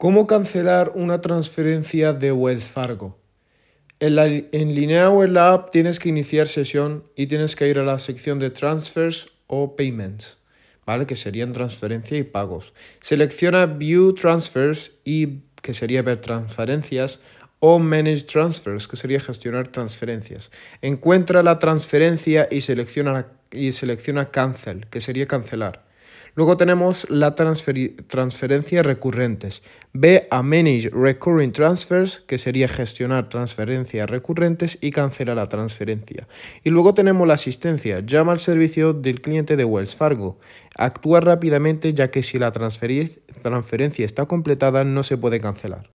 ¿Cómo cancelar una transferencia de Wells Fargo? En, la, en o en la app tienes que iniciar sesión y tienes que ir a la sección de Transfers o Payments, ¿vale? Que serían transferencia y pagos. Selecciona View Transfers y que sería ver transferencias o Manage Transfers, que sería gestionar transferencias. Encuentra la transferencia y selecciona, y selecciona Cancel, que sería cancelar. Luego tenemos la transferencia recurrentes. Ve a Manage Recurring Transfers, que sería gestionar transferencias recurrentes y cancelar la transferencia. Y luego tenemos la asistencia. Llama al servicio del cliente de Wells Fargo. Actúa rápidamente ya que si la transferencia está completada no se puede cancelar.